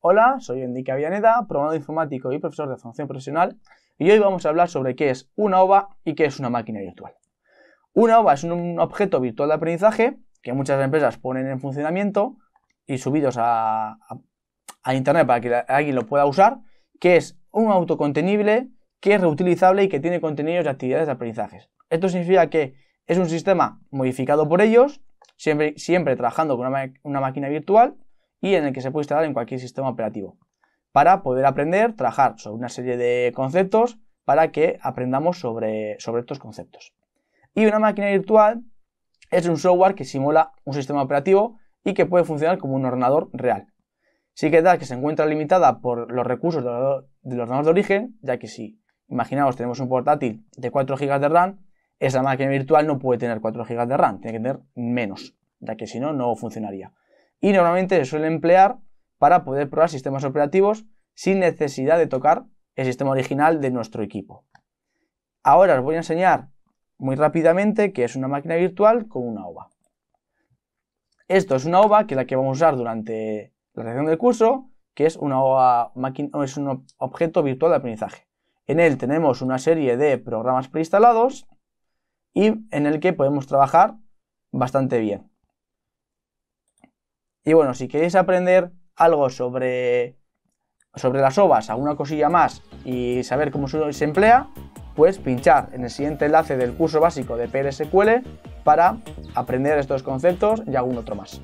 Hola, soy Enrique Avianeda, programador informático y profesor de formación profesional, y hoy vamos a hablar sobre qué es una OVA y qué es una máquina virtual. Una OVA es un objeto virtual de aprendizaje que muchas empresas ponen en funcionamiento y subidos a, Internet para que alguien lo pueda usar, que es un autocontenible, que es reutilizable y que tiene contenidos y actividades de aprendizaje. Esto significa que es un sistema modificado por ellos, siempre, siempre trabajando con una máquina virtual, y en el que se puede instalar en cualquier sistema operativo para poder aprender, trabajar sobre una serie de conceptos para que aprendamos sobre, sobre estos conceptos. Y una máquina virtual es un software que simula un sistema operativo y que puede funcionar como un ordenador real. Sí que es que se encuentra limitada por los recursos del ordenador de origen, ya que si imaginaos tenemos un portátil de 4 GB de RAM, esa máquina virtual no puede tener 4 GB de RAM, tiene que tener menos, ya que si no, no funcionaría y normalmente se suele emplear para poder probar sistemas operativos sin necesidad de tocar el sistema original de nuestro equipo. Ahora os voy a enseñar muy rápidamente qué es una máquina virtual con una OVA. Esto es una OVA que es la que vamos a usar durante la realización del curso, que es, una OVA, es un objeto virtual de aprendizaje. En él tenemos una serie de programas preinstalados y en el que podemos trabajar bastante bien. Y bueno, si queréis aprender algo sobre, sobre las ovas, alguna cosilla más y saber cómo se emplea, pues pinchar en el siguiente enlace del curso básico de PLSQL para aprender estos conceptos y algún otro más.